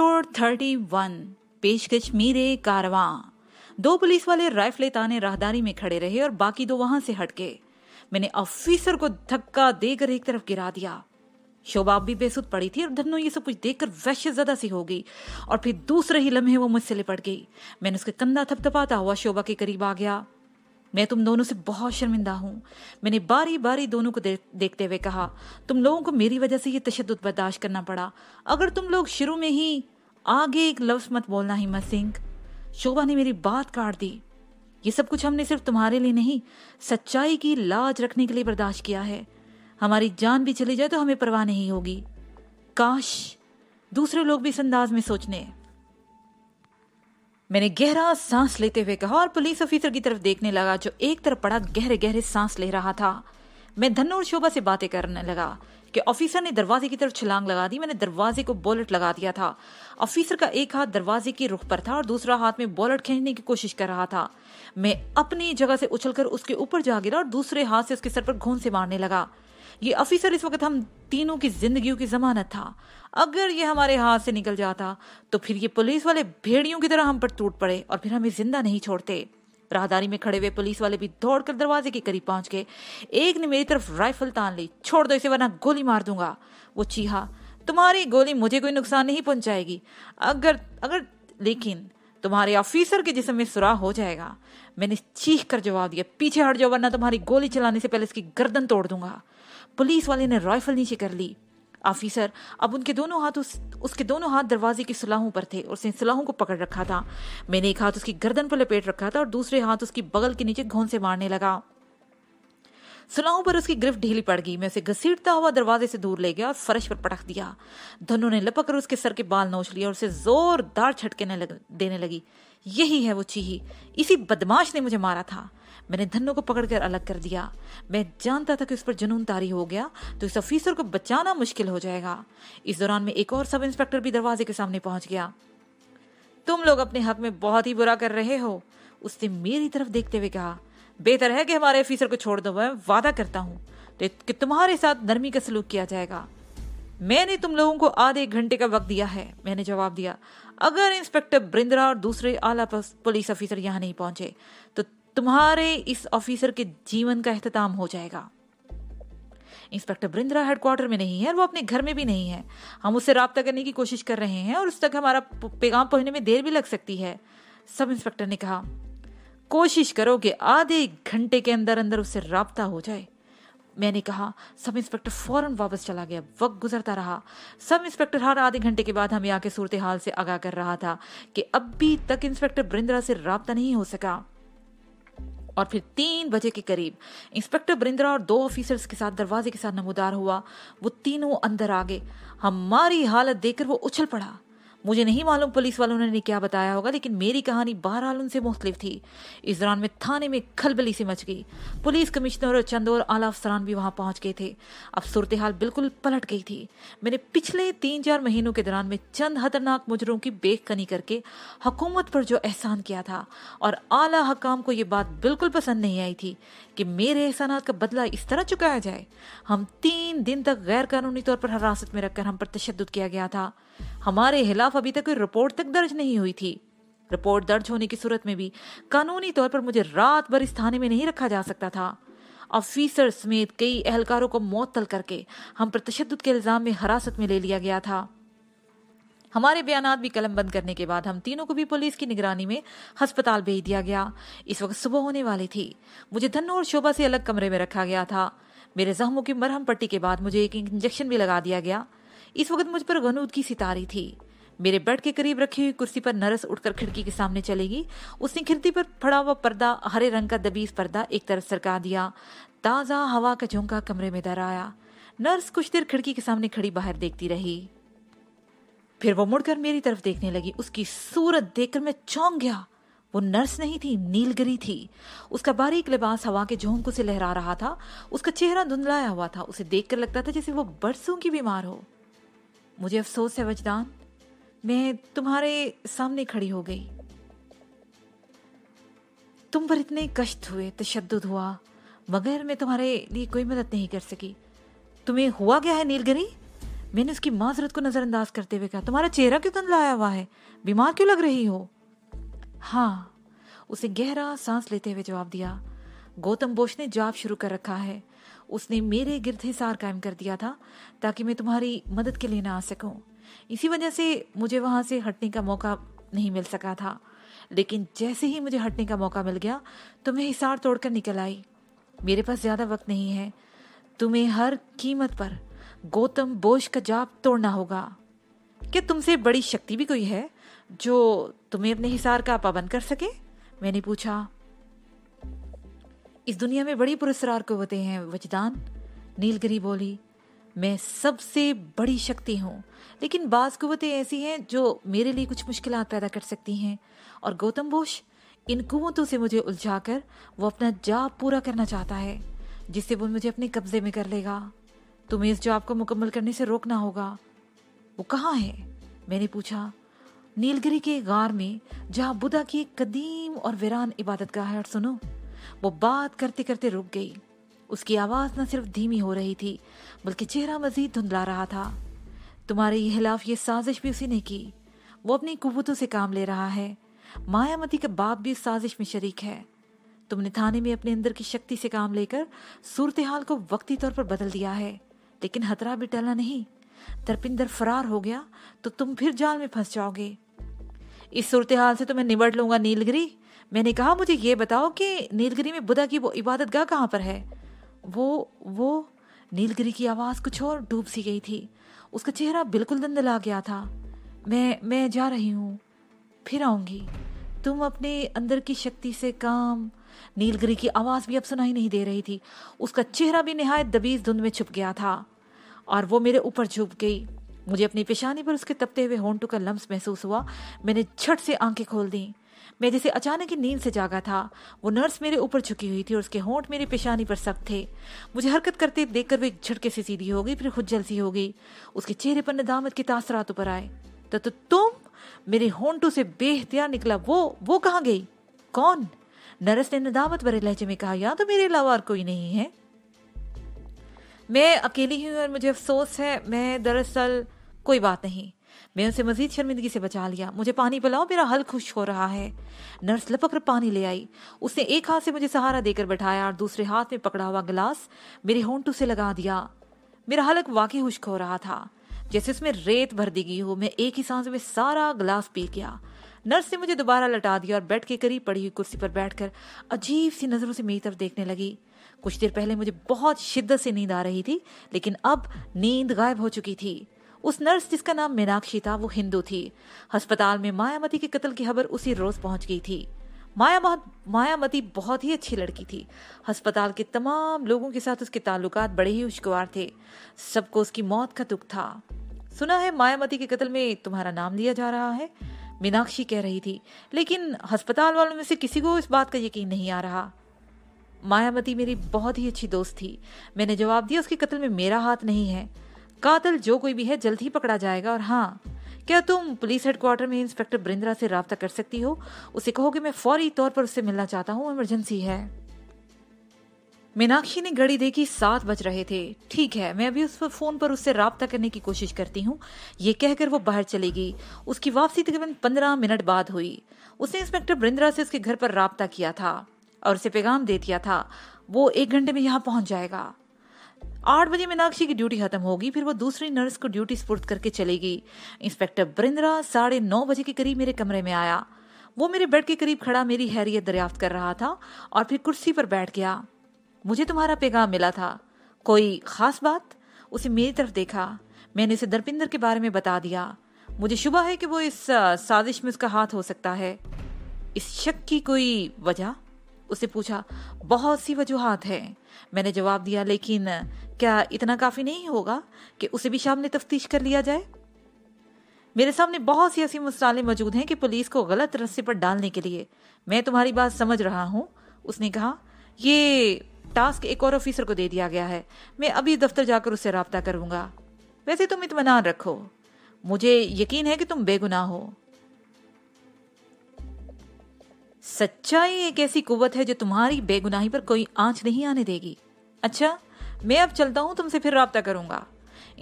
episode 31 पेशकश मीरे कारवां दो पुलिस वाले राइफले ताने राहदारी में खड़े रहे और बाकी दो वहां से हटके मैंने ऑफिसर को धक्का देकर एक तरफ गिरा दिया शोभा भी बेसुध पड़ी थी और धन्नो ये सब कुछ देखकर वैश्य ज्यादा सी हो गई और फिर दूसरे ही लम्हे वो मुझसे लिपट गई मैंने उसके कंधा थपथपाता हुआ शोभा के करीब आ गया मैं तुम दोनों से बहुत शर्मिंदा हूँ मैंने बारी बारी दोनों को दे, देखते हुए कहा तुम लोगों को मेरी वजह से ये तशद बर्दाश्त करना पड़ा अगर तुम लोग शुरू में ही आगे एक लफ्ज मत बोलना हिम्मत सिंह शोभा ने मेरी बात काट दी ये सब कुछ हमने सिर्फ तुम्हारे लिए नहीं सच्चाई की लाज रखने के लिए बर्दाश्त किया है हमारी जान भी चली जाए तो हमें परवाह नहीं होगी काश दूसरे लोग भी इस अंदाज में सोचने मैंने गहरा सांस लेते हुए कहा और पुलिस ऑफिसर की तरफ देखने लगा जो एक तरफ पड़ा गहरे गहरे सांस ले रहा था मैं धनु और शोभा से बातें करने लगा कि ऑफिसर ने दरवाजे की तरफ छलांग लगा दी मैंने दरवाजे को बॉलेट लगा दिया था ऑफिसर का एक हाथ दरवाजे के रुख पर था और दूसरा हाथ में बॉलेट खींचने की कोशिश कर रहा था मैं अपनी जगह से उछलकर उसके ऊपर जा गिरा और दूसरे हाथ से उसके सर पर घून से मारने लगा ये ऑफिसर इस वक्त हम तीनों की जिंदगियों की जमानत था अगर ये हमारे हाथ से निकल जाता तो फिर ये पुलिस वाले भेड़ियों की तरह हम पर टूट पड़े और फिर हमें जिंदा नहीं छोड़ते राहदारी में खड़े हुए पुलिस वाले भी दौड़कर दरवाजे के करीब पहुंच गए एक ने मेरी तरफ राइफल तान ली छोड़ दो इसे वरना गोली मार दूंगा वो चीहा तुम्हारी गोली मुझे कोई नुकसान नहीं पहुंचाएगी अगर अगर लेकिन तुम्हारे ऑफिसर के जिसम में सुराह हो जाएगा मैंने चीख कर जवाब दिया पीछे हट जाओ वरना तुम्हारी गोली चलाने से पहले इसकी गर्दन तोड़ दूंगा पुलिस वाले ने राइफल नीचे कर ली ऑफिसर अब उनके दोनों हाथ उस उसके दोनों हाथ दरवाजे की सलाहों पर थे और उसने सलाहों को पकड़ रखा था मैंने एक हाथ उसकी गर्दन पर लपेट रखा था और दूसरे हाथ उसकी बगल के नीचे घोंसे मारने लगा सलाहों पर उसकी गिरफ्त ढीली पड़ गई मैं उसे घसीटता हुआ दरवाजे से दूर ले गया और फर्श पर पटक दिया धनु ने लपक कर उसके सर के बाल नोच लिया और उसे जोरदार झटके लग, देने लगी यही है वो चीही इसी बदमाश ने मुझे मारा था मैंने धनों को पकड़कर अलग कर दिया मैं जानता था कि उस पर जुनून तारी हो गया तो इस ऑफिसर को बचाना मुश्किल हो जाएगा इस दौरान में एक और सब इंस्पेक्टर भी दरवाजे के सामने पहुंच गया तुम लोग अपने हक में बहुत ही बुरा कर रहे हो उसने मेरी तरफ देखते हुए कहा बेहतर है कि हमारे ऑफिसर को छोड़ दो मैं वादा करता हूँ तो कि तुम्हारे साथ नरमी का सलूक किया जाएगा मैंने तुम लोगों को आधे घंटे का वक्त दिया है मैंने जवाब दिया अगर इंस्पेक्टर ब्रिंद्रा और दूसरे आला पुलिस ऑफिसर यहाँ नहीं पहुंचे तो तुम्हारे इस ऑफिसर के जीवन का अहतमाम हो जाएगा इंस्पेक्टर बृंदरा हेडक्वार्टर में नहीं है और वो अपने घर में भी नहीं है हम उससे रब्ता करने की कोशिश कर रहे हैं और उस तक हमारा पैगाम पहुंचने में देर भी लग सकती है सब इंस्पेक्टर ने कहा कोशिश करो कि आधे घंटे के अंदर अंदर उससे रबता हो जाए मैंने कहा सब इंस्पेक्टर फौरन वापस चला गया वक्त गुजरता रहा सब इंस्पेक्टर हर आधे घंटे के बाद हमें आके सूरत हाल से आगाह कर रहा था कि अब भी तक इंस्पेक्टर बृंदरा से रबता नहीं हो सका और फिर तीन बजे के करीब इंस्पेक्टर बरिंद्रा और दो ऑफिसर्स के साथ दरवाजे के साथ नमोदार हुआ वो तीनों अंदर आ गए हमारी हालत देखकर वो उछल पड़ा मुझे नहीं मालूम पुलिस वालों ने क्या बताया होगा लेकिन मेरी कहानी बहरहाल उनसे मुख्तलिफ थी इस दौरान में थाने में खलबली से मच गई पुलिस कमिश्नर और चंद और आला अफसरान भी वहां पहुंच गए थे अब सूरत हाल बिल्कुल पलट गई थी मैंने पिछले तीन चार महीनों के दौरान में चंद खतरनाक मुजरों की कनी करके हुकूमत पर जो एहसान किया था और आला हकाम को ये बात बिल्कुल पसंद नहीं आई थी कि मेरे एहसान का बदला इस तरह चुकाया जाए हम तीन दिन तक गैर कानूनी तौर पर हिरासत में रखकर हम पर तशद किया गया था हमारे खिलाफ अभी तक कोई रिपोर्ट तक दर्ज नहीं हुई थी रिपोर्ट दर्ज होने की सूरत में भी कानूनी तौर पर मुझे रात भर इस थाने में नहीं रखा जा सकता था ऑफिसर समेत कई एहलकारों को मअतल करके हम प्रतिशद के इल्ज़ाम में हिरासत में ले लिया गया था हमारे बयान भी कलम बंद करने के बाद हम तीनों को भी पुलिस की निगरानी में हस्पताल भेज दिया गया इस वक्त सुबह होने वाली थी मुझे धन और शोभा से अलग कमरे में रखा गया था मेरे जख्मों की मरहम पट्टी के बाद मुझे एक इंजेक्शन भी लगा दिया गया इस वक्त मुझ पर गनूद की सितारी थी मेरे बेड के करीब रखी हुई कुर्सी पर नरस उठकर खिड़की के सामने चलेगी उसने खिड़की पर फड़ा हुआ पर्दा हरे रंग का दबीज पर्दा एक तरफ सरका दिया ताज़ा हवा का झोंका कमरे में आया नर्स कुछ देर खिड़की के सामने खड़ी बाहर देखती रही फिर वो मुड़कर मेरी तरफ देखने लगी उसकी सूरत देखकर मैं चौंक गया वो नर्स नहीं थी नीलगिरी थी उसका बारीक लिबास हवा के झोंकों से लहरा रहा था उसका चेहरा धुंधलाया हुआ था उसे देखकर लगता था जैसे वो बरसों की बीमार हो मुझे अफसोस है वजदान मैं तुम्हारे सामने खड़ी हो गई तुम पर इतने कष्ट हुए तशद हुआ मगर मैं तुम्हारे लिए कोई मदद नहीं कर सकी तुम्हें हुआ क्या है नीलगिरी मैंने उसकी माजरत को नज़रअंदाज करते हुए कहा तुम्हारा चेहरा क्यों तंदलाया हुआ है बीमार क्यों लग रही हो हाँ उसे गहरा सांस लेते हुए जवाब दिया गौतम बोश ने जाप शुरू कर रखा है उसने मेरे गिरद हिसार कायम कर दिया था ताकि मैं तुम्हारी मदद के लिए ना आ सकूं इसी वजह से मुझे वहां से हटने का मौका नहीं मिल सका था लेकिन जैसे ही मुझे हटने का मौका मिल गया तो मैं हिसार तोड़कर निकल आई मेरे पास ज़्यादा वक्त नहीं है तुम्हें हर कीमत पर गौतम बोश का जाप तोड़ना होगा क्या तुमसे बड़ी शक्ति भी कोई है जो तुम्हें अपने हिसार का पाबंद कर सके मैंने पूछा इस दुनिया में बड़ी पुरस्कार कुवतें हैं वजदान नीलगिरी बोली मैं सबसे बड़ी शक्ति हूँ लेकिन बाज़ कुवतें ऐसी हैं जो मेरे लिए कुछ मुश्किल पैदा कर सकती हैं और गौतम बोश इन कुवतों से मुझे उलझाकर वो अपना जाप पूरा करना चाहता है जिससे वो मुझे अपने कब्जे में कर लेगा तुम्हें इस जॉब को मुकम्मल करने से रोकना होगा वो कहाँ है मैंने पूछा नीलगिरी के गार में जहाँ बुद्धा की कदीम और वीरान इबादत गाह है और सुनो वो बात करते करते रुक गई उसकी आवाज़ न सिर्फ धीमी हो रही थी बल्कि चेहरा मजीद धुंधला रहा था तुम्हारे खिलाफ ये साजिश भी उसी ने की वो अपनी कुवतों से काम ले रहा है मायामती के बाप भी इस साजिश में शरीक है तुमने थाने में अपने अंदर की शक्ति से काम लेकर सूरत हाल को वक्ती तौर पर बदल दिया है लेकिन हतरा भी टला नहीं दरपिंदर फरार हो गया तो तुम फिर जाल में फंस जाओगे इस सूरत हाल से तो मैं निबट लूंगा नीलगिरी मैंने कहा मुझे ये बताओ कि नीलगिरी में बुद्धा की वो इबादत गाह कहाँ पर है वो वो नीलगिरी की आवाज़ कुछ और डूब सी गई थी उसका चेहरा बिल्कुल दंदला गया था मैं मैं जा रही हूँ फिर आऊँगी तुम अपने अंदर की शक्ति से काम नीलगिरी की आवाज़ भी अब सुनाई नहीं दे रही थी उसका चेहरा भी नहायत दबीज धुंध में छुप गया था और वो मेरे ऊपर झुक गई मुझे अपनी पेशानी पर उसके तपते हुए होंटों का लम्स महसूस हुआ मैंने झट से आंखें खोल दी मैं जैसे अचानक ही नींद से जागा था वो नर्स मेरे ऊपर झुकी हुई थी और उसके होंठ मेरी पेशानी पर सख्त थे मुझे हरकत करते देखकर वे झटके से सीधी हो गई फिर खुजल सी हो गई उसके चेहरे पर नदामत के तासरात ऊपर आए तो, तो तुम मेरे होंठों से बेहतिया निकला वो वो कहाँ गई कौन नर्स ने नदामत भरे लहजे में कहा यहाँ तो मेरे अलावा और कोई नहीं है मैं अकेली हूँ और मुझे अफसोस है मैं दरअसल कोई बात नहीं मैं उसे मजीद शर्मिंदगी से बचा लिया मुझे पानी पिलाओ मेरा हल खुश हो रहा है नर्स लपक पानी ले आई उसने एक हाथ से मुझे सहारा देकर बैठाया और दूसरे हाथ में पकड़ा हुआ गिलास मेरे होंटू से लगा दिया मेरा हलक वाकई खुश्क हो रहा था जैसे उसमें रेत भर दी गई हो मैं एक ही सांस में सारा गिलास पी गया नर्स ने मुझे दोबारा लटा दिया और बेड के करीब पड़ी हुई कुर्सी पर बैठकर अजीब सी नज़रों से मेरी तरफ देखने लगी कुछ देर पहले मुझे बहुत शिद्दत से नींद आ रही थी लेकिन अब नींद गायब हो चुकी थी उस नर्स जिसका नाम मीनाक्षी था वो हिंदू थी अस्पताल में मायामती के कत्ल की खबर उसी रोज पहुंच गई थी माया मायामती बहुत ही अच्छी लड़की थी अस्पताल के तमाम लोगों के साथ उसके ताल्लुकात बड़े ही खुशगवार थे सबको उसकी मौत का दुख था सुना है मायामती के कत्ल में तुम्हारा नाम लिया जा रहा है मीनाक्षी कह रही थी लेकिन अस्पताल वालों में से किसी को इस बात का यकीन नहीं आ रहा मायामती मेरी बहुत ही अच्छी दोस्त थी मैंने जवाब दिया उसके कत्ल में मेरा हाथ नहीं है कातिल जो कोई भी है जल्द ही पकड़ा जाएगा और हाँ क्या तुम पुलिस हेडक्वार्टर में इंस्पेक्टर ब्रिंद्रा से रबता कर सकती हो उसे कहो कि मैं फौरी तौर पर उससे मिलना चाहता हूँ इमरजेंसी है मीनाक्षी ने घड़ी देखी सात बज रहे थे ठीक है मैं अभी उस पर फ़ोन पर उससे रबता करने की कोशिश करती हूँ ये कहकर वो बाहर चली गई उसकी वापसी तकरीबन पंद्रह मिनट बाद हुई उसने इंस्पेक्टर ब्रिंद्रा से उसके घर पर रबता किया था और उसे पैगाम दे दिया था वो एक घंटे में यहाँ पहुंच जाएगा आठ बजे मीनाक्षी की ड्यूटी खत्म होगी फिर वो दूसरी नर्स को ड्यूटी स्पुर्द करके चलेगी इंस्पेक्टर बरिंद्रा साढ़े नौ बजे के करीब मेरे कमरे में आया वो मेरे बेड के करीब खड़ा मेरी हैरियत दरियाफ्त कर रहा था और फिर कुर्सी पर बैठ गया मुझे तुम्हारा पैगाम मिला था कोई खास बात उसे मेरी तरफ देखा मैंने उसे दरपिंदर के बारे में बता दिया मुझे शुभ है कि वो इस साजिश में उसका हाथ हो सकता है इस शक की कोई वजह उससे पूछा बहुत सी वजूहत हैं मैंने जवाब दिया लेकिन क्या इतना काफ़ी नहीं होगा कि उसे भी शाम ने तफ्तीश कर लिया जाए मेरे सामने बहुत सी ऐसी मसाले मौजूद हैं कि पुलिस को गलत रस्ते पर डालने के लिए मैं तुम्हारी बात समझ रहा हूँ उसने कहा ये टास्क एक और ऑफिसर को दे दिया गया है मैं अभी दफ्तर जाकर उससे रबता करूँगा वैसे तुम इतमान रखो मुझे यकीन है कि तुम बेगुनाह हो सच्चाई एक ऐसी कुवत है जो तुम्हारी बेगुनाही पर कोई आंच नहीं आने देगी अच्छा मैं अब चलता हूँ तुमसे फिर रहा करूंगा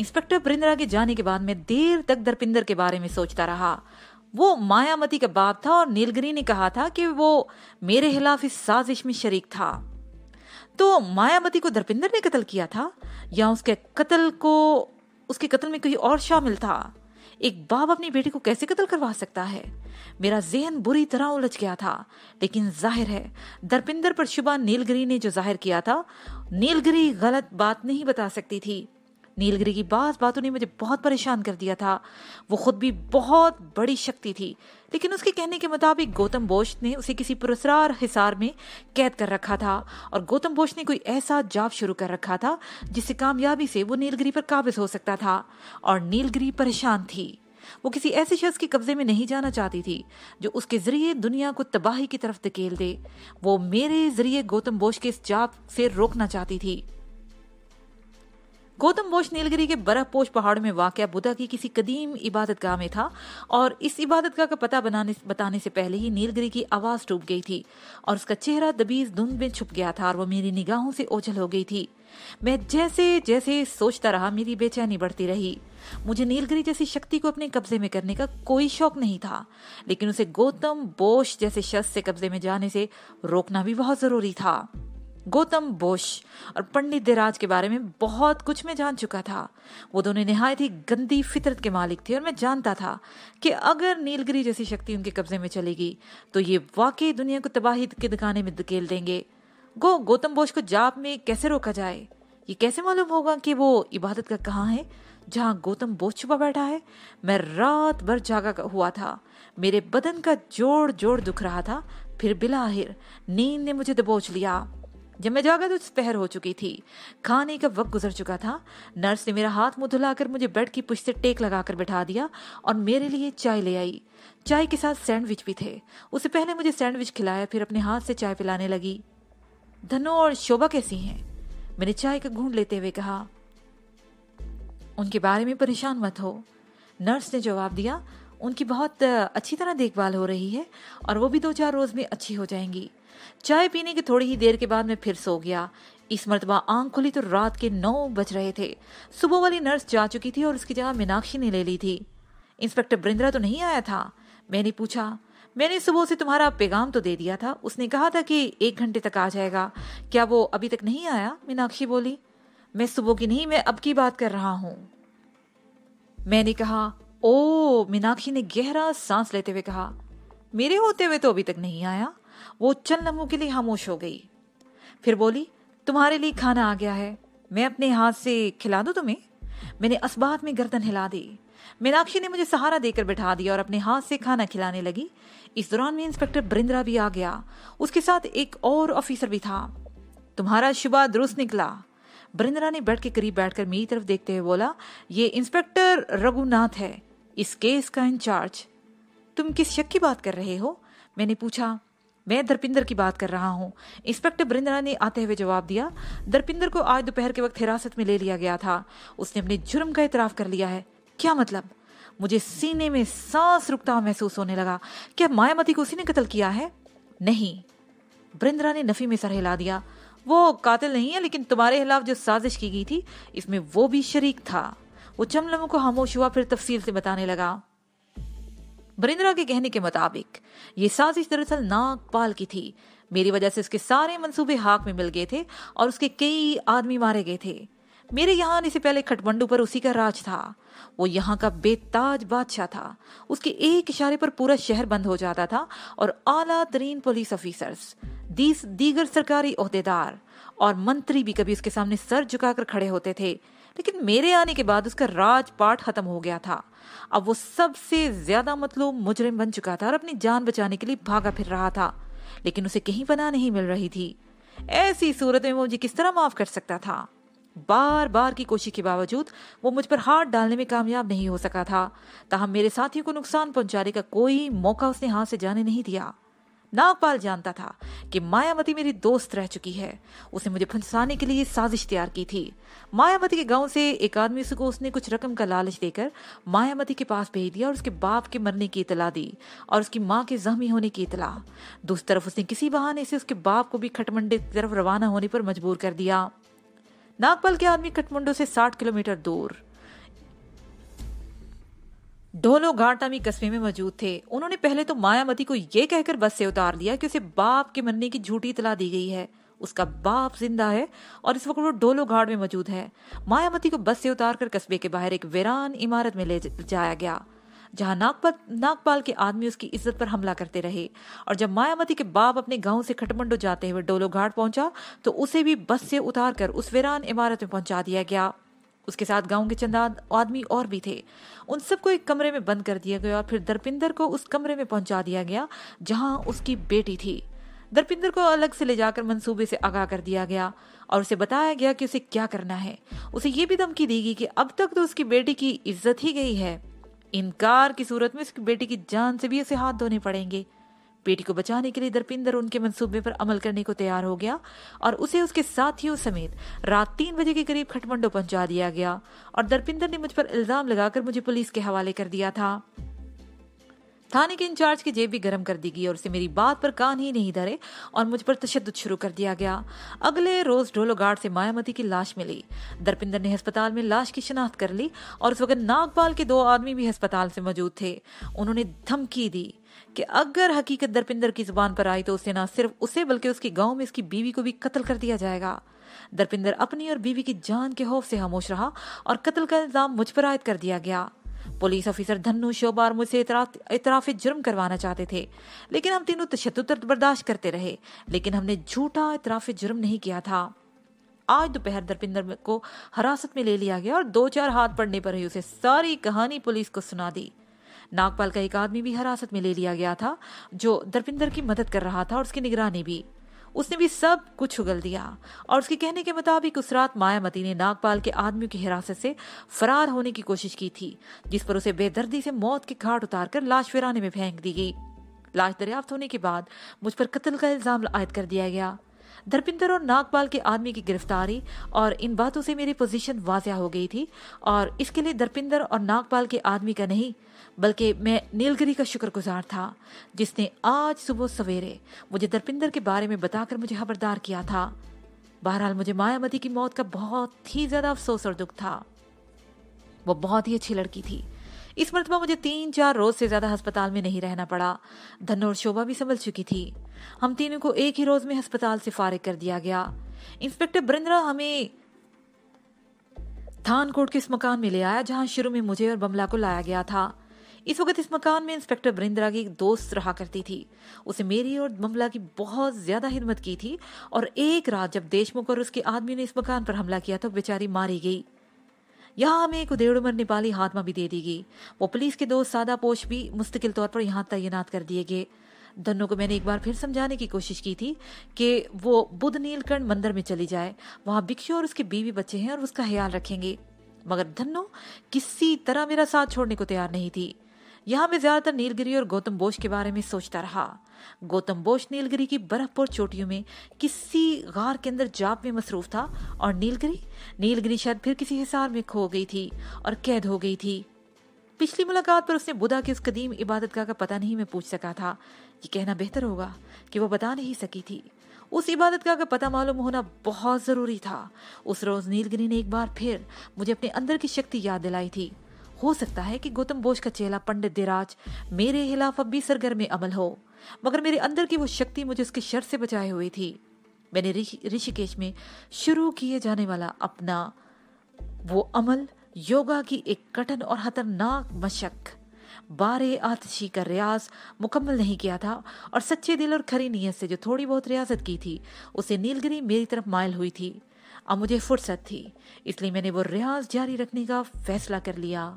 इंस्पेक्टर परिंदरा के जाने के बाद मैं देर तक दरपिंदर के बारे में सोचता रहा वो मायामती का बाप था और नीलगिरी ने कहा था कि वो मेरे खिलाफ इस साजिश में शरीक था तो मायामती को दरपिंदर ने कत्ल किया था या उसके कत्ल को उसके कत्ल में कोई और शामिल था एक बाप अपनी बेटी को कैसे कत्ल करवा सकता है मेरा जहन बुरी तरह उलझ गया था लेकिन जाहिर है दरपिंदर पर शुबा नीलगिरी ने जो जाहिर किया था नीलगिरी गलत बात नहीं बता सकती थी नीलगिरी की बास बातों ने मुझे बहुत परेशान कर दिया था वो खुद भी बहुत बड़ी शक्ति थी लेकिन उसके कहने के मुताबिक गौतम बोश ने उसे किसी पुरस्कार हिसार में कैद कर रखा था और गौतम बोश ने कोई ऐसा जाप शुरू कर रखा था जिससे कामयाबी से वो नीलगिरी पर काबिज हो सकता था और नीलगिरी परेशान थी वो किसी ऐसे शख्स के कब्जे में नहीं जाना चाहती थी जो उसके जरिए दुनिया को तबाही की तरफ धकेल दे वो मेरे जरिए गौतम बोश के इस जाप से रोकना चाहती थी गौतम बोश नीलगिरी के बर्फ पोष पहाड़ में वाक़ बुद्धा की किसी कदीम इबादतगाह में था और इस इबादतगाह का पता बनाने बताने से पहले ही नीलगिरी की आवाज़ डूब गई थी और उसका चेहरा दबीज धुंध में छुप गया था और वो मेरी निगाहों से ओझल हो गई थी मैं जैसे जैसे सोचता रहा मेरी बेचैनी बढ़ती रही मुझे नीलगिरी जैसी शक्ति को अपने कब्जे में करने का कोई शौक नहीं था लेकिन उसे गौतम बोश जैसे शख्स से कब्जे में जाने से रोकना भी बहुत जरूरी था गौतम बोश और पंडित देराज के बारे में बहुत कुछ मैं जान चुका था वो दोनों नहायत ही गंदी फितरत के मालिक थे और मैं जानता था कि अगर नीलगिरी जैसी शक्ति उनके कब्जे में चलेगी तो ये वाकई दुनिया को तबाही के दिखाने में धकेल देंगे गो गौतम बोश को जाप में कैसे रोका जाए ये कैसे मालूम होगा कि वो इबादत का कहाँ है जहां गौतम बोझ छुपा बैठा है मैं रात भर जागा हुआ था मेरे बदन का जोड़ जोड़ दुख रहा था फिर बिलाहिर नींद ने मुझे दबोच लिया जब मैं जागा तो पहर हो चुकी थी खाने का वक्त गुजर चुका था नर्स ने मेरा हाथ मुंह धुलाकर मुझे बेड की पुश से टेक लगाकर बैठा दिया और मेरे लिए चाय ले आई चाय के साथ सैंडविच भी थे उससे पहले मुझे सैंडविच खिलाया फिर अपने हाथ से चाय पिलाने लगी धनो और शोभा कैसी हैं मैंने चाय का घूंढ लेते हुए कहा उनके बारे में परेशान मत हो नर्स ने जवाब दिया उनकी बहुत अच्छी तरह देखभाल हो रही है और वो भी दो चार रोज में अच्छी हो जाएंगी चाय पीने के थोड़ी ही देर के बाद मैं फिर सो गया इस मरतबा आंख खुली तो रात के नौ बज रहे थे सुबह वाली नर्स जा चुकी थी और उसकी जगह मीनाक्षी ने ले ली थी इंस्पेक्टर ब्रिंद्रा तो नहीं आया था मैंने पूछा मैंने सुबह से तुम्हारा पैगाम तो दे दिया था उसने कहा था कि एक घंटे तक आ जाएगा क्या वो अभी तक नहीं आया मीनाक्षी बोली मैं सुबह की नहीं मैं अब की बात कर रहा हूं मैंने कहा ओ मीनाक्षी ने गहरा सांस लेते हुए कहा मेरे होते हुए तो अभी तक नहीं आया वो चल नमू के लिए खामोश हो गई फिर बोली तुम्हारे लिए खाना आ गया है मैं अपने हाथ से खिला दू तुम्हें मैंने असबात में गर्दन हिला दी मीनाक्षी ने मुझे सहारा देकर बैठा दिया और अपने हाथ से खाना खिलाने लगी इस दौरान में इंस्पेक्टर बरिंद्रा भी आ गया उसके साथ एक और ऑफिसर भी था तुम्हारा शुबा दुरुस्त निकला बरिंदरा ने बेड के करीब बैठकर मेरी तरफ देखते हुए बोला ये इंस्पेक्टर रघुनाथ है इस केस का इंचार्ज तुम किस शक की बात कर रहे हो मैंने पूछा मैं दरपिंदर की बात कर रहा हूँ इंस्पेक्टर बरिंदरा ने आते हुए जवाब दिया दरपिंदर को आज दोपहर के वक्त हिरासत में ले लिया गया था उसने अपने जुर्म का इतराफ कर लिया है क्या मतलब मुझे सीने में सांस रुकता हुआ महसूस होने लगा क्या मायामती को उसी ने कत्ल किया है नहीं बरिंदरा ने नफी में सर हिला दिया वो कातिल नहीं है लेकिन तुम्हारे खिलाफ जो साजिश की गई थी इसमें वो भी शरीक था वो चमलम को खामोश हुआ फिर तफसील से बताने लगा बरिंद्रा के कहने के मुताबिक ये साजिश दरअसल नागपाल की थी मेरी वजह से उसके सारे मंसूबे हाक में मिल गए थे और उसके कई आदमी मारे गए थे मेरे यहाँ आने से पहले खटमंडू पर उसी का राज था वो यहाँ का बेताज बादशाह था उसके एक इशारे पर पूरा शहर बंद हो जाता था और आला तरीन पुलिस ऑफिसर्स दीस दीगर सरकारी अहदेदार और मंत्री भी कभी उसके सामने सर झुकाकर खड़े होते थे लेकिन मेरे आने के बाद उसका राजपाट खत्म हो गया था अब वो सबसे ज्यादा मतलब मुजरिम बन चुका था और अपनी जान बचाने के लिए भागा फिर रहा था लेकिन उसे कहीं पना नहीं मिल रही थी ऐसी सूरत में वो मुझे किस तरह माफ कर सकता था बार बार की कोशिश के बावजूद वो मुझ पर हाथ डालने में कामयाब नहीं हो सका था तहम मेरे साथियों को नुकसान पहुंचाने का कोई मौका उसने हाथ से जाने नहीं दिया नागपाल जानता था कि मायावती मेरी दोस्त रह चुकी है उसने मुझे फंसाने के लिए साजिश तैयार की थी मायावती के गांव से एक आदमी को उसने कुछ रकम का लालच देकर मायावती के पास भेज दिया और उसके बाप के मरने की इतला दी और उसकी माँ के जख्मी होने की इतला दूसरी तरफ उसने किसी बहाने से उसके बाप को भी खटमंडे की तरफ रवाना होने पर मजबूर कर दिया नागपाल के आदमी कठमंडू से 60 किलोमीटर दूर दोनों घाटामी कस्बे में मौजूद थे उन्होंने पहले तो मायावती को यह कहकर बस से उतार दिया कि उसे बाप के मरने की झूठी इतला दी गई है उसका बाप जिंदा है और इस वक्त वो डोलो घाट में मौजूद है मायावती को बस से उतारकर कस्बे के बाहर एक वीरान इमारत में ले जाया गया जहां नागपत नागपाल के आदमी उसकी इज्जत पर हमला करते रहे और जब मायावती के बाप अपने गांव से खटमंडो जाते हुए डोलो घाट पहुंचा तो उसे भी बस से उतार कर उस वीरान इमारत में पहुंचा दिया गया उसके साथ गांव के चंद आदमी और भी थे उन सबको एक कमरे में बंद कर दिया गया और फिर दरपिंदर को उस कमरे में पहुंचा दिया गया जहां उसकी बेटी थी दरपिंदर को अलग से ले जाकर मंसूबे से आगाह कर दिया गया और उसे बताया गया कि उसे क्या करना है उसे ये भी धमकी दी गई कि अब तक तो उसकी बेटी की इज्जत ही गई है इनकार की सूरत में उसकी बेटी की जान से भी उसे हाथ धोने पड़ेंगे बेटी को बचाने के लिए दरपिंदर उनके मंसूबे पर अमल करने को तैयार हो गया और उसे उसके साथियों समेत रात तीन बजे के करीब खटमंडो पहुंचा दिया गया और दरपिंदर ने मुझ पर इल्जाम लगाकर मुझे पुलिस के हवाले कर दिया था थाने के इंचार्ज की जेब भी गर्म कर दी गई और उसे मेरी बात पर कान ही नहीं धरे और मुझ पर तशद शुरू कर दिया गया अगले रोज ढोलो गार्ड से मायामती की लाश मिली दरपिंदर ने अस्पताल में लाश की शिनाख्त कर ली और उस वक्त नागपाल के दो आदमी भी अस्पताल से मौजूद थे उन्होंने धमकी दी कि अगर हकीकत दरपिंदर की जुबान पर आई तो उसे ना सिर्फ उसे बल्कि उसके गांव में उसकी बीवी को भी कत्ल कर दिया जाएगा दरपिंदर अपनी और बीवी की जान के खौफ से खामोश रहा और कत्ल का इल्ज़ाम मुझ पर आयद कर दिया गया पुलिस ऑफिसर धन्नू शोभा और मुझसे इतराफी जुर्म करवाना चाहते थे लेकिन हम तीनों तशद बर्दाश्त करते रहे लेकिन हमने झूठा इतराफी जुर्म नहीं किया था आज दोपहर दरपिंदर को हिरासत में ले लिया गया और दो चार हाथ पड़ने पर ही उसे सारी कहानी पुलिस को सुना दी नागपाल का एक आदमी भी हिरासत में ले लिया गया था जो दरपिंदर की मदद कर रहा था और उसकी निगरानी भी उसने भी सब कुछ उगल दिया और उसके कहने के मुताबिक उस रात मायामती ने नागपाल के आदमियों की हिरासत से फरार होने की कोशिश की थी जिस पर उसे बेदर्दी से मौत के घाट उतारकर लाश फिराने में फेंक दी गई लाश दरियाफ्त होने के बाद मुझ पर कत्ल का इल्जाम आयद कर दिया गया धर्पिंदर और नागपाल के आदमी की गिरफ्तारी और इन बातों से मेरी पोजीशन वाजिया हो गई थी और इसके लिए धर्पिंदर और नागपाल के आदमी का नहीं बल्कि मैं नीलगिरी का शुक्रगुजार था जिसने आज सुबह सवेरे मुझे दरपिंदर के बारे में बताकर मुझे खबरदार किया था बहरहाल मुझे मायावती की मौत का बहुत ही ज़्यादा अफसोस और दुख था वो बहुत ही अच्छी लड़की थी इस मरतबा मुझे तीन चार रोज से ज्यादा अस्पताल में नहीं रहना पड़ा धन और शोभा भी संभल चुकी थी हम तीनों को एक ही रोज में अस्पताल से फारिग कर दिया गया इंस्पेक्टर बरिंद्रा हमें थानकोट के इस मकान में ले आया जहां शुरू में मुझे और बमला को लाया गया था इस वक्त इस मकान में इंस्पेक्टर बरिंदरा की एक दोस्त रहा करती थी उसे मेरी और ममला की बहुत ज़्यादा हिम्मत की थी और एक रात जब देशमुख और उसके आदमी ने इस मकान पर हमला किया तो बेचारी मारी गई यहाँ हमें एक उदेड़ उमर नेपाली हाथमा भी दे दी गई वो पुलिस के दोस्त सादा पोष भी मुस्तकिल तौर पर यहाँ तैनात कर दिए गए धनु को मैंने एक बार फिर समझाने की कोशिश की थी कि वो बुद्ध नीलकंड मंदिर में चली जाए वहाँ भिक्षु और उसके बीवी बच्चे हैं और उसका ख्याल रखेंगे मगर धनु किसी तरह मेरा साथ छोड़ने को तैयार नहीं थी यहाँ मैं ज्यादातर नीलगिरी और गौतम बोश के बारे में सोचता रहा गौतम बोश नीलगिरी की बर्फपोर चोटियों में किसी गार के अंदर जाप में मसरूफ था और नीलगिरी नीलगिरी शायद फिर किसी हिसार में खो गई थी और कैद हो गई थी पिछली मुलाकात पर उसने बुधा की उस कदीम इबादतगाह का पता नहीं मैं पूछ सका था ये कहना बेहतर होगा कि वो बता नहीं सकी थी उस इबादतगाह का पता मालूम होना बहुत ज़रूरी था उस रोज़ नीलगिरी ने एक बार फिर मुझे अपने अंदर की शक्ति याद दिलाई थी हो सकता है कि गौतम बोझ का चेला पंडित देराज मेरे खिलाफ अब भी सरगर्म अमल हो मगर मेरे अंदर की वो शक्ति मुझे उसके शर से बचाए हुई थी मैंने ऋषिकेश में शुरू किए जाने वाला अपना वो अमल योगा की एक कठिन और खतरनाक मशक बारे आतशी का रियाज मुकम्मल नहीं किया था और सच्चे दिल और खरी नीयत से जो थोड़ी बहुत रियाजत की थी उसे नीलगिरी मेरी तरफ मायल हुई थी अब मुझे फुर्सत थी इसलिए मैंने वो रियाज जारी रखने का फैसला कर लिया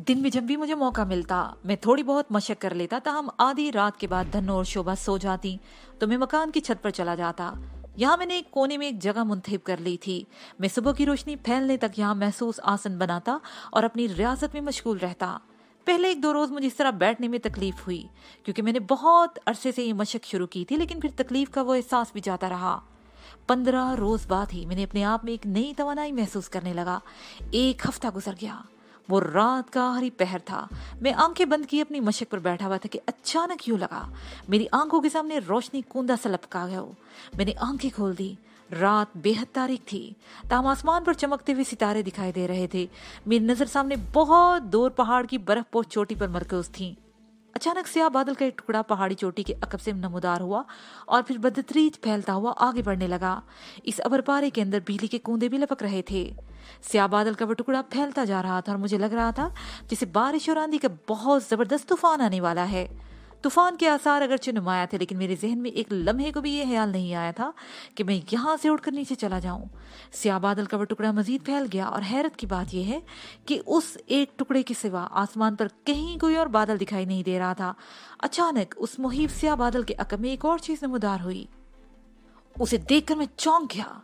दिन में जब भी मुझे मौका मिलता मैं थोड़ी बहुत मशक कर लेता तहम आधी रात के बाद धनु और शोभा सो जाती तो मैं मकान की छत पर चला जाता यहाँ मैंने एक कोने में एक जगह मुंतब कर ली थी मैं सुबह की रोशनी फैलने तक यहाँ महसूस आसन बनाता और अपनी रियासत में मशगूल रहता पहले एक दो रोज़ मुझे इस तरह बैठने में तकलीफ हुई क्योंकि मैंने बहुत अरसे से ये मशक शुरू की थी लेकिन फिर तकलीफ का वो एहसास भी जाता रहा पंद्रह रोज़ बाद ही मैंने अपने आप में एक नई तोानाई महसूस करने लगा एक हफ्ता गुजर गया वो रात का आखिरी पहर था मैं आंखें बंद की अपनी मशक पर बैठा हुआ था कि अचानक यूँ लगा मेरी आंखों के सामने रोशनी कूंदा सा लपका गया हो मैंने आंखें खोल दी रात बेहद तारीख थी ताम आसमान पर चमकते हुए सितारे दिखाई दे रहे थे मेरी नज़र सामने बहुत दूर पहाड़ की बर्फ पोच चोटी पर मरकोज थी अचानक स्याह बादल का एक टुकड़ा पहाड़ी चोटी के अकब से नमोदार हुआ और फिर बदतरीज फैलता हुआ आगे बढ़ने लगा इस अबर पारे के अंदर बिजली के कूदे भी लपक रहे थे स्याह बादल का वो टुकड़ा फैलता जा रहा था और मुझे लग रहा था जैसे बारिश और आंधी का बहुत जबरदस्त तूफान आने वाला है तूफान के आसार अगरचे नुमाया थे लेकिन मेरे जहन में एक लम्हे को भी ये ख्याल नहीं आया था कि मैं यहाँ से उठकर नीचे चला जाऊँ सिया बादल का वह टुकड़ा मजीद फैल गया और हैरत की बात यह है कि उस एक टुकड़े के सिवा आसमान पर कहीं कोई और बादल दिखाई नहीं दे रहा था अचानक उस मुहिब सिया बादल के अकम में एक और चीज़ नमदार हुई उसे देखकर मैं चौंक गया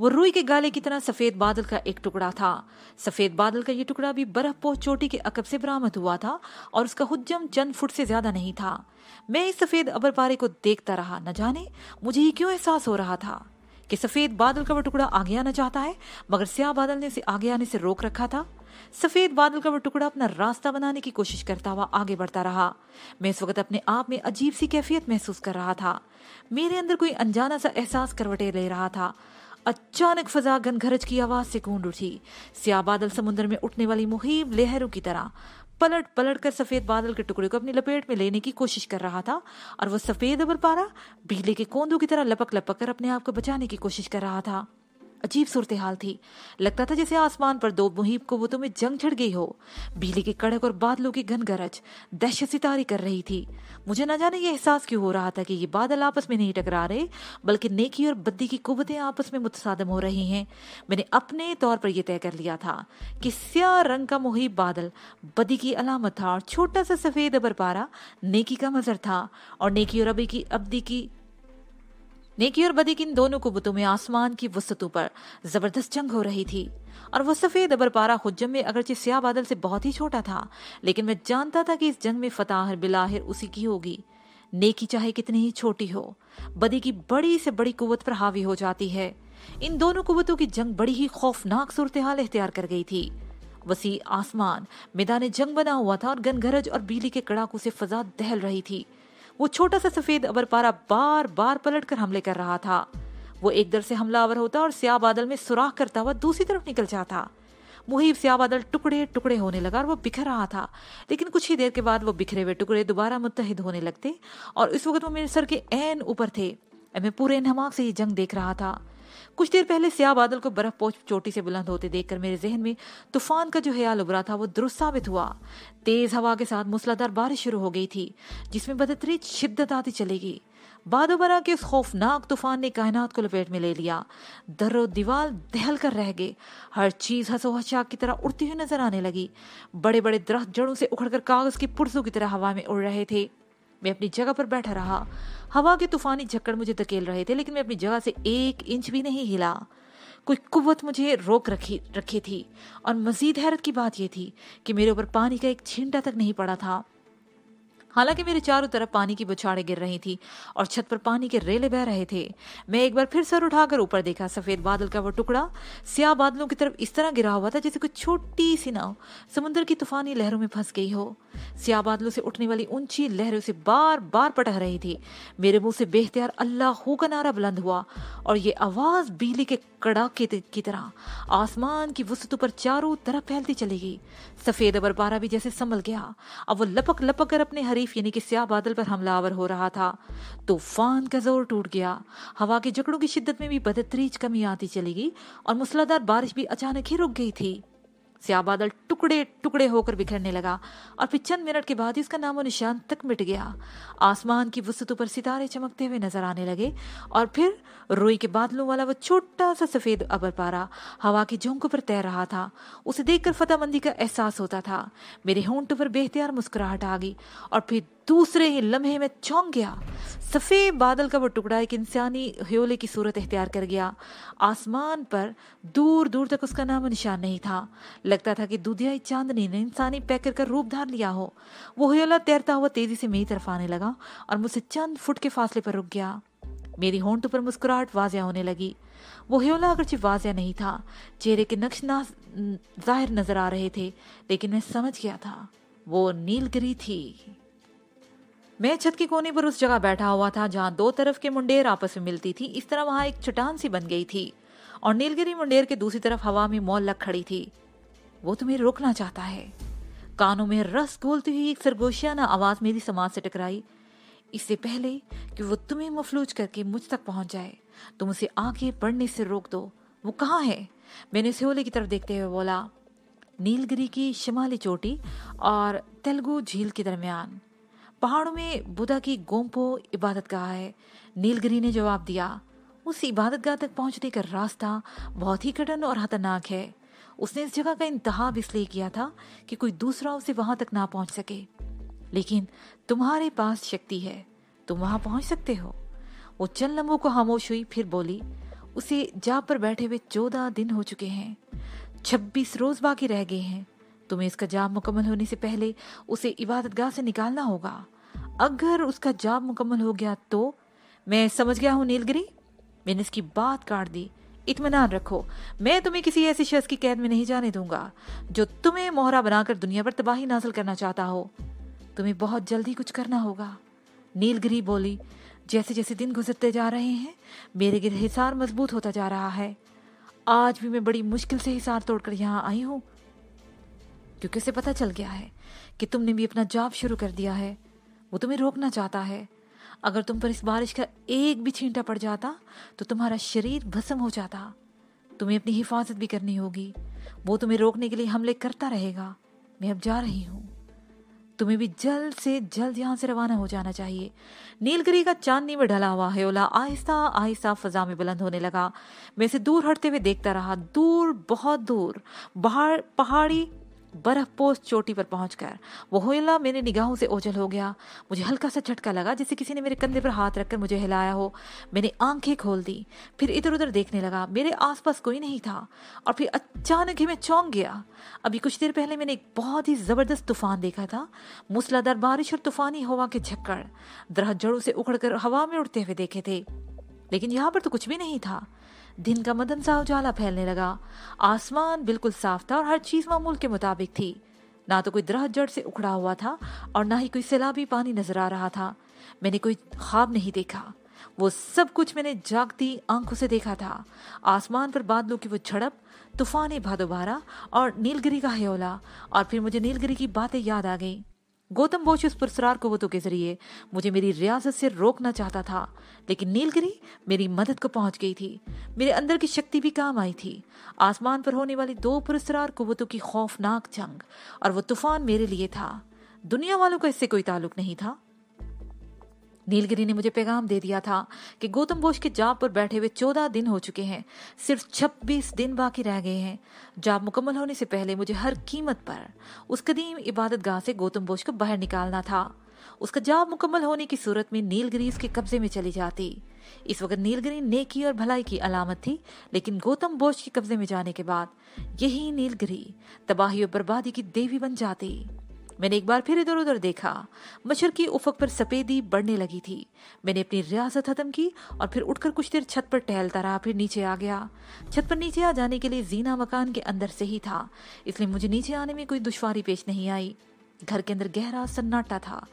वो रूई के गाले की तरह सफेद बादल का एक टुकड़ा था सफेद बादल का ये टुकड़ा भी बर्फ पोह चोटी के अकब से बरामद हुआ था और उसका हजम चंद फुट से ज्यादा नहीं था मैं इस सफेद अबर पारे को देखता रहा न जाने मुझे ही क्यों एहसास हो रहा था कि सफेद बादल का वो टुकड़ा आगे आना चाहता है मगर स्याह बादल ने उसे आगे आने से रोक रखा था सफेद बादल का वो टुकड़ा अपना रास्ता बनाने की कोशिश करता हुआ आगे बढ़ता रहा मैं इस वक्त अपने आप में अजीब सी कैफियत महसूस कर रहा था मेरे अंदर कोई अनजाना सा एहसास करवटे ले रहा था अचानक फजा घनघरज की आवाज से गूंज उठी सिया बादल समुद्र में उठने वाली मुहिम लहरों की तरह पलट पलट कर सफेद बादल के टुकड़े को अपनी लपेट में लेने की कोशिश कर रहा था और वह सफेद अबर पारा बिजली के कोंदों की तरह लपक लपक कर अपने आप को बचाने की कोशिश कर रहा था अजीब सूरत हाल थी लगता था जैसे आसमान पर दो मुहिब कुतों में जंग छिड़ गई हो बिजली की कड़क और बादलों की घन गरज दहशत सितारी कर रही थी मुझे न जाने ये एहसास क्यों हो रहा था कि ये बादल आपस में नहीं टकरा रहे बल्कि नेकी और बद्दी की कुवतें आपस में मुतसादम हो रही हैं मैंने अपने तौर पर यह तय कर लिया था कि स्या रंग का मुहिब बादल बदी की अलामत था और छोटा सा सफेद अबर पारा नेकी का मजर था और नेकी और अबी की अब्दी की नेकी और बदी किन दोनों कुबतों में आसमान की वसतों पर जबरदस्त जंग हो रही थी और वो सफेद पारा हुजम में अगरचे स्याह बादल से बहुत ही छोटा था लेकिन मैं जानता था कि इस जंग में फताहर बिलाहिर उसी की होगी नेकी चाहे कितनी ही छोटी हो बदी की बड़ी से बड़ी कुवत पर हावी हो जाती है इन दोनों कुवतों की जंग बड़ी ही खौफनाक सूरत हाल इख्तियार कर गई थी वसी आसमान मैदान जंग बना हुआ था और गनगरज और बिजली के कड़ाकू से फजा दहल रही थी वो छोटा सा सफेद अबर पारा बार बार पलट कर हमले कर रहा था वो एक दर से हमलावर होता और स्या बादल में सुराख करता हुआ दूसरी तरफ निकल जाता मुहिब स्या बादल टुकड़े टुकड़े होने लगा और वो बिखर रहा था लेकिन कुछ ही देर के बाद वो बिखरे हुए टुकड़े दोबारा मुतहद होने लगते और इस वक्त वो मेरे सर के एन ऊपर थे मैं पूरे नमाक से ये जंग देख रहा था कुछ देर पहले स्याह बादल को बर्फ पोच चोटी से बुलंद होते देखकर मेरे जहन में तूफान का जो ख्याल उभरा था वो दुरुस्त साबित हुआ तेज हवा के साथ मूसलाधार बारिश शुरू हो गई थी जिसमें बदतरीज शिद्दत आती चलेगी बादोबरा के उस खौफनाक तूफान ने कायनात को लपेट में ले लिया दर्रो दीवार दहल कर रह गए हर चीज हंसो हशाक की तरह उड़ती हुई नजर आने लगी बड़े बड़े दरख्त जड़ों से उखड़कर कागज के पुरसों की तरह हवा में उड़ रहे थे मैं अपनी जगह पर बैठा रहा हवा के तूफानी झक्कड़ मुझे धकेल रहे थे लेकिन मैं अपनी जगह से एक इंच भी नहीं हिला कोई कुवत मुझे रोक रखी रखी थी और मजीद हैरत की बात यह थी कि मेरे ऊपर पानी का एक छींटा तक नहीं पड़ा था हालांकि मेरे चारों तरफ पानी की बुछाड़े गिर रही थी और छत पर पानी के रेले बह रहे थे मैं एक बार फिर सर उठाकर ऊपर देखा सफेद बादल का वो टुकड़ा स्याह बादलों की तरफ इस तरह गिरा हुआ था जैसे कोई छोटी सी नाव समुद्र की तूफानी लहरों में फंस गई हो स्याह बादलों से उठने वाली ऊंची लहरों से बार बार पटह रही थी मेरे मुंह से बेहतियार अल्लाह का नारा बुलंद हुआ और ये आवाज बिजली के कड़ाके की तरह आसमान की वसतों पर चारों तरफ फैलती चली गई सफेद अबर पारा भी जैसे संभल गया अब वो लपक लपक कर अपने हरीफ यानी कि स्याह बादल पर हमलावर हो रहा था तूफान का जोर टूट गया हवा के जकड़ों की शिद्दत में भी बदतरीज कमी आती चली गई और मूसलाधार बारिश भी अचानक ही रुक गई थी स्या बादल टुकड़े टुकड़े होकर बिखरने लगा और फिर चंद मिनट के बाद ही उसका नामो निशान तक मिट गया आसमान की वसतों पर सितारे चमकते हुए नजर आने लगे और फिर रोई के बादलों वाला वह छोटा सा सफेद अबर पारा हवा की झोंकों पर तैर रहा था उसे देखकर फतेहमंदी का एहसास होता था मेरे होंठों पर बेहतियार मुस्कुराहट आ गई और फिर दूसरे ही लम्हे में चौंक गया सफ़ेद बादल का वो टुकड़ा एक इंसानी हयोले की सूरत अख्तियार कर गया आसमान पर दूर दूर तक उसका नाम निशान नहीं था लगता था कि दूधियाई चांदनी ने इंसानी पैकर का रूप धार लिया हो वो हयोला तैरता हुआ तेज़ी से मेरी तरफ आने लगा और मुझसे चंद फुट के फासले पर रुक गया मेरी होंट पर मुस्कुराहट वाजिया होने लगी वो हयोला अगरचे वाजिया नहीं था चेहरे के नक्श ना जाहिर नज़र आ रहे थे लेकिन मैं समझ गया था वो नीलगिरी थी मैं छत के कोने पर उस जगह बैठा हुआ था जहाँ दो तरफ के मुंडेर आपस में मिलती थी इस तरह वहाँ एक चट्टान सी बन गई थी और नीलगिरी मुंडेर के दूसरी तरफ हवा में मौल लग खड़ी थी वो तुम्हें रोकना चाहता है कानों में रस घोलती हुई एक सरगोशियाना आवाज मेरी समाज से टकराई इससे पहले कि वो तुम्हें मफलूज करके मुझ तक पहुंच जाए तुम उसे आगे बढ़ने से रोक दो वो कहाँ है मैंने उसे की तरफ देखते हुए बोला नीलगिरी की शिमाली चोटी और तेलुगु झील के दरमियान पहाड़ों में बुद्धा की गोम्पो इबादत गाह है नीलगिरी ने जवाब दिया उस इबादत गाह तक पहुंचने का रास्ता बहुत ही कठिन और खतरनाक है उसने इस जगह का इंतहाब इसलिए किया था कि कोई दूसरा उसे वहां तक ना पहुंच सके लेकिन तुम्हारे पास शक्ति है तुम वहां पहुंच सकते हो वो चंद लम्बों को खामोश हुई फिर बोली उसे जा पर बैठे हुए चौदह दिन हो चुके हैं छब्बीस रोज बाकी रह गए हैं तुम्हें इसका जाप मुकम्मल होने से पहले उसे इबादतगाह से निकालना होगा अगर उसका जाप मुकम्मल हो गया तो मैं समझ गया हूँ नीलगिरी मैंने इसकी बात काट दी इतमान रखो मैं तुम्हें किसी ऐसे शख्स की कैद में नहीं जाने दूंगा जो तुम्हें मोहरा बनाकर दुनिया पर तबाही नाजल करना चाहता हो तुम्हें बहुत जल्दी कुछ करना होगा नीलगिरी बोली जैसे जैसे दिन गुजरते जा रहे हैं मेरे गिर हिसार मजबूत होता जा रहा है आज भी मैं बड़ी मुश्किल से हिसार तोड़कर यहाँ आई हूँ क्योंकि उसे पता चल गया है कि तुमने भी अपना जॉब शुरू कर दिया है वो तुम्हें रोकना चाहता है अगर तुम पर इस बारिश का एक भी छींटा पड़ जाता तो तुम्हारा शरीर भस्म हो जाता तुम्हें अपनी हिफाजत भी करनी होगी वो तुम्हें रोकने के लिए हमले करता रहेगा मैं अब जा रही हूँ तुम्हें भी जल्द से जल्द यहाँ से रवाना हो जाना चाहिए नीलगिरी का चांदनी में ढला हुआ है ओला आहिस्ता आहिस्ता फजा में बुलंद होने लगा मैं इसे दूर हटते हुए देखता रहा दूर बहुत दूर बाहर पहाड़ी बर्फ पोस्ट चोटी पर पहुंचकर वो होला मेरी निगाहों से ओझल हो गया मुझे हल्का सा झटका लगा जैसे किसी ने मेरे कंधे पर हाथ रखकर मुझे हिलाया हो मैंने आंखें खोल दी फिर इधर उधर देखने लगा मेरे आसपास कोई नहीं था और फिर अचानक ही मैं चौंक गया अभी कुछ देर पहले मैंने एक बहुत ही ज़बरदस्त तूफान देखा था मूसलाधार बारिश और तूफानी हवा के झक्कड़ दरहत जड़ों से उखड़कर हवा में उड़ते हुए देखे थे लेकिन यहाँ पर तो कुछ भी नहीं था दिन का मदन सा उजाला फैलने लगा आसमान बिल्कुल साफ था और हर चीज मामूल के मुताबिक थी ना तो कोई दरह जड़ से उखड़ा हुआ था और ना ही कोई सैलाबी पानी नजर आ रहा था मैंने कोई ख्वाब नहीं देखा वो सब कुछ मैंने जागती आंखों से देखा था आसमान पर बादलों की वो झड़प तूफान भादोबारा और नीलगिरी का हयोला और फिर मुझे नीलगिरी की बातें याद आ गईं गौतम बोश उस पुरस्कार कुवतों के जरिए मुझे मेरी रियासत से रोकना चाहता था लेकिन नीलगिरी मेरी मदद को पहुंच गई थी मेरे अंदर की शक्ति भी काम आई थी आसमान पर होने वाली दो पुरस्कार कुतों की खौफनाक जंग और वो तूफान मेरे लिए था दुनिया वालों का इससे कोई ताल्लुक नहीं था नीलगिरी ने मुझे पैगाम दे दिया था कि गौतम घोष के जाप पर बैठे हुए चौदह दिन हो चुके हैं सिर्फ छब्बीस दिन बाकी रह गए हैं जाप मुकम्मल होने से पहले मुझे हर कीमत पर उस कदीम इबादत गाह से गौतम घोष को बाहर निकालना था उसका जाप मुकम्मल होने की सूरत में नीलगिरी उसके कब्जे में चली जाती इस वक्त नीलगिरी नेकी और भलाई की अलामत थी लेकिन गौतम बोझ के कब्जे में जाने के बाद यही नीलगिरी तबाही और बर्बादी की देवी बन जाती मैंने एक बार फिर इधर उधर देखा मच्छर की उफक पर सफेदी बढ़ने लगी थी मैंने अपनी रियासत खत्म की और फिर उठकर कुछ देर छत पर टहलता रहा फिर नीचे आ गया छत पर नीचे आ जाने के लिए जीना मकान के अंदर से ही था इसलिए मुझे नीचे आने में कोई दुश्वारी पेश नहीं आई घर के अंदर गहरा सन्नाटा था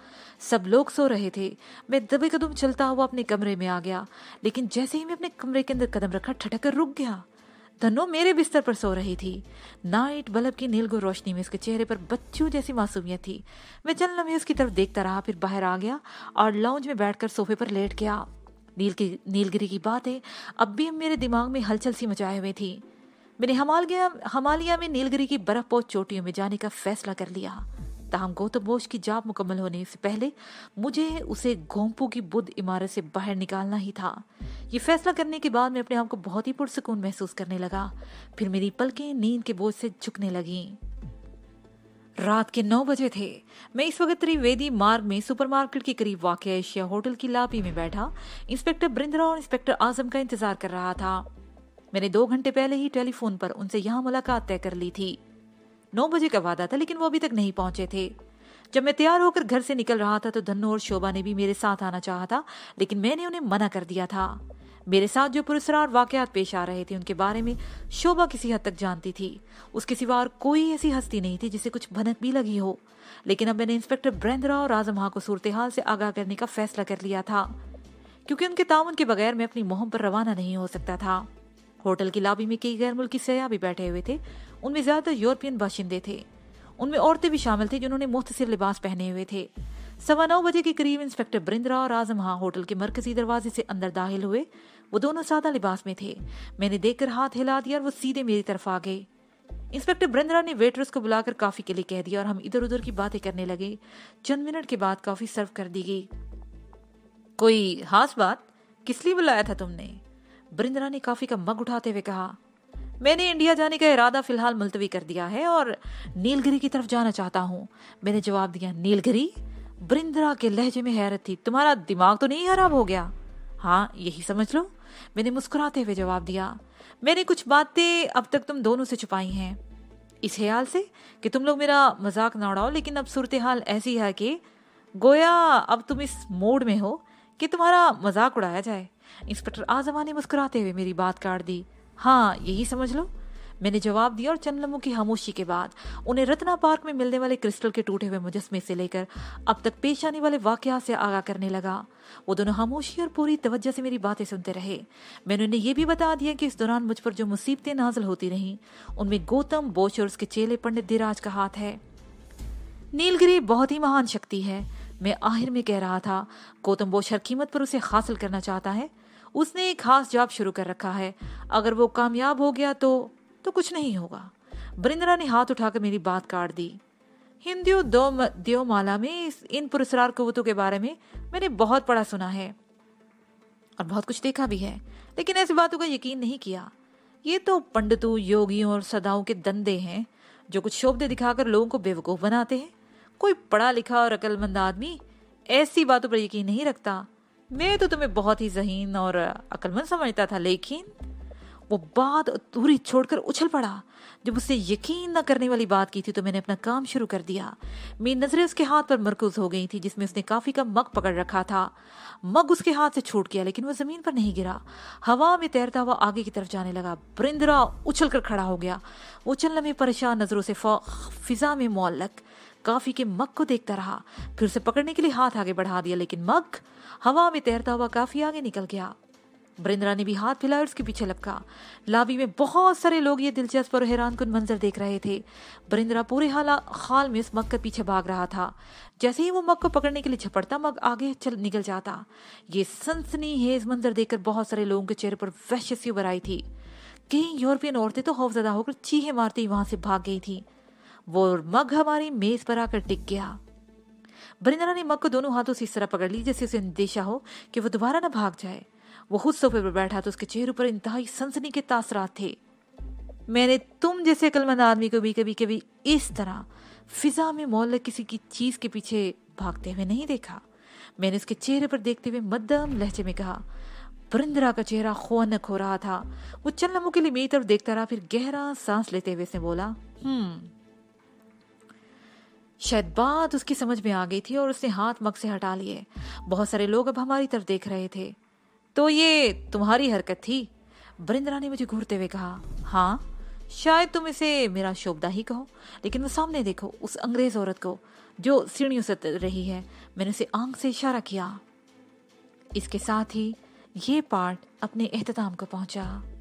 सब लोग सो रहे थे मैं दबे कदम चलता हुआ अपने कमरे में आ गया लेकिन जैसे ही मैं अपने कमरे के अंदर कदम रखा ठटक कर रुक गया तनु मेरे बिस्तर पर सो रही थी नाइट बल्ब की नीलगो रोशनी में उसके चेहरे पर बच्चों जैसी मासूमियत थी मैं चल लम्हे उसकी तरफ देखता रहा फिर बाहर आ गया और लाउंज में बैठकर सोफे पर लेट गया नील की नीलगिरी की बातें अब भी मेरे दिमाग में हलचल सी मचाए हुए थी मैंने हमालिया हमालिया में नीलगिरी की बर्फ पोत चोटियों में जाने का फैसला कर लिया ताहम गौतम तो घोष की जाप मुकम्मल होने से पहले मुझे उसे घोंपू की बुद्ध इमारत से बाहर निकालना ही था ये फैसला करने के बाद मैं अपने आप को बहुत ही पुरसकून महसूस करने लगा फिर मेरी पलकें नींद के बोझ से झुकने लगी रात के नौ बजे थे मैं इस वक्त त्रिवेदी मार्ग में सुपरमार्केट के करीब वाक़ एशिया होटल की लाबी में बैठा इंस्पेक्टर ब्रिंदरा और इंस्पेक्टर आजम का इंतजार कर रहा था मैंने दो घंटे पहले ही टेलीफोन पर उनसे यहाँ मुलाकात तय कर ली थी नौ बजे का वादा था लेकिन वो अभी तक नहीं पहुंचे थे जब मैं तैयार होकर घर से निकल रहा था तो धन्नो और शोभा ने भी मेरे साथ आना चाहा था लेकिन मैंने उन्हें मना कर दिया था मेरे साथ जो पुरस्कार वाकयात पेश आ रहे थे उनके बारे में शोभा किसी हद तक जानती थी उसके सिवा और कोई ऐसी हस्ती नहीं थी जिसे कुछ भनक भी लगी हो लेकिन अब मैंने इंस्पेक्टर ब्रेंद्रा और आजम हा को सूरत हाल से आगाह करने का फैसला कर लिया था क्योंकि उनके ताउन के बगैर मैं अपनी मोहम पर रवाना नहीं हो सकता था होटल की लाबी में कई गैर मुल्की सयाह भी बैठे हुए थे उनमें ज़्यादातर यूरोपियन बाशिंदे थे उनमें औरतें भी शामिल थी जिन्होंने मुख्तर लिबास पहने हुए थे सवा नौ बजे के करीब इंस्पेक्टर बरिंदरा और आजम हाँ होटल के मरकजी दरवाजे से अंदर दाखिल हुए वो दोनों सादा लिबास में थे मैंने देखकर हाथ हिला दिया और वो सीधे मेरी तरफ आ गए इंस्पेक्टर बरिंदरा ने वेटर्स को बुलाकर काफ़ी के लिए कह दिया और हम इधर उधर की बातें करने लगे चंद मिनट के बाद काफ़ी सर्व कर दी गई कोई खास बात किस लिए बुलाया था तुमने बरिंदरा ने काफ़ी का मग उठाते हुए कहा मैंने इंडिया जाने का इरादा फिलहाल मुलतवी कर दिया है और नीलगिरी की तरफ जाना चाहता हूँ मैंने जवाब दिया नीलगिरी ब्रिंद्रा के लहजे में हैरत थी तुम्हारा दिमाग तो नहीं खराब हो गया हाँ यही समझ लो मैंने मुस्कुराते हुए जवाब दिया मैंने कुछ बातें अब तक तुम दोनों से छुपाई हैं इस ख्याल से कि तुम लोग मेरा मजाक ना उड़ाओ लेकिन अब सूरत हाल ऐसी है कि गोया अब तुम इस मोड में हो कि तुम्हारा मजाक उड़ाया जाए इंस्पेक्टर आजमा ने मुस्कुराते हुए मेरी बात काट दी हाँ यही समझ लो मैंने जवाब दिया और चंद लम्हों की खामोशी के बाद उन्हें रत्ना पार्क में मिलने वाले क्रिस्टल के टूटे हुए मुजस्मे से लेकर अब तक पेश आने वाले वाकया से आगाह करने लगा वो दोनों खामोशी और पूरी तवज्जो से मेरी बातें सुनते रहे मैंने उन्हें यह भी बता दिया कि इस दौरान मुझ पर जो मुसीबतें नाजल होती रहीं उनमें गौतम बोश और उसके चेले पंडित धीराज का हाथ है नीलगिरी बहुत ही महान शक्ति है मैं आहिर में कह रहा था गौतम बोश हर कीमत पर उसे हासिल करना चाहता है उसने एक खास जॉब शुरू कर रखा है अगर वो कामयाब हो गया तो तो कुछ नहीं होगा बरिंदरा ने हाथ उठाकर मेरी बात काट दी हिंदू दो देवमाला में इन पुरस्कार कबूतों के बारे में मैंने बहुत पढ़ा सुना है और बहुत कुछ देखा भी है लेकिन ऐसी बातों का यकीन नहीं किया ये तो पंडितों योगियों और सदाओं के दंदे हैं जो कुछ शोभ दिखाकर लोगों को बेवकूफ़ बनाते हैं कोई पढ़ा लिखा और अक्लमंद आदमी ऐसी बातों पर यकीन नहीं रखता मैं तो तुम्हें बहुत ही जहीन और अक्लमंद समझता था लेकिन वो बात अधूरी छोड़कर उछल पड़ा जब उसने यकीन न करने वाली बात की थी तो मैंने अपना काम शुरू कर दिया मेरी नज़रें उसके हाथ पर मरकूज हो गई थी जिसमें उसने काफ़ी का मग पकड़ रखा था मग उसके हाथ से छूट गया लेकिन वह ज़मीन पर नहीं गिरा हवा में तैरता हुआ आगे की तरफ जाने लगा ब्रिंदरा उछल कर खड़ा हो गया वो में परेशान नज़रों से फिज़ा में मोलक काफी के मग को देखता रहा फिर उसे पकड़ने के लिए हाथ आगे बढ़ा दिया लेकिन मग हवा में तैरता हुआ काफी आगे निकल गया वरिंद्रा ने भी हाथ फैलाया उसके पीछे लपका लाबी में बहुत सारे लोग ये दिलचस्प और हैरान कुन मंजर देख रहे थे वरिंद्रा पूरे हाला हाल में उस मग के पीछे भाग रहा था जैसे ही वो मग को पकड़ने के लिए झपड़ता मग आगे चल निकल जाता ये सनसनी हेज मंजर देखकर बहुत सारे लोगों के चेहरे पर वैश्य सी उभर आई थी कई यूरोपियन औरतें तो खौफजदा होकर चीहे मारती वहां से भाग गई थी वो मग हमारी मेज पर आकर टिक गया बरिंदरा ने मग को दोनों हाथों से इस तरह पकड़ ली जैसे उसे अंदेशा हो कि वो दोबारा ना भाग जाए वो खुद सोफे पर बैठा तो उसके चेहरे पर इंतहाई सनसनी के तासरात थे मैंने तुम जैसे अकलमंद आदमी को भी कभी कभी इस तरह फिजा में मोल किसी की चीज के पीछे भागते हुए नहीं देखा मैंने उसके चेहरे पर देखते हुए मध्यम लहजे में कहा बरिंदरा का चेहरा खौनक हो रहा था वो चंद लम्हों के लिए मेरी तरफ देखता रहा फिर गहरा सांस लेते हुए उसने बोला हम्म शायद बात उसकी समझ में आ गई थी और उसने हाथ मग से हटा लिए बहुत सारे लोग अब हमारी तरफ देख रहे थे तो ये तुम्हारी हरकत थी वरिंद्रा ने मुझे घूरते हुए कहा हाँ शायद तुम इसे मेरा शोभदा ही कहो लेकिन वो सामने देखो उस अंग्रेज औरत को जो सीढ़ियों से रही है मैंने उसे आंख से इशारा किया इसके साथ ही ये पार्ट अपने अहतमाम को पहुंचा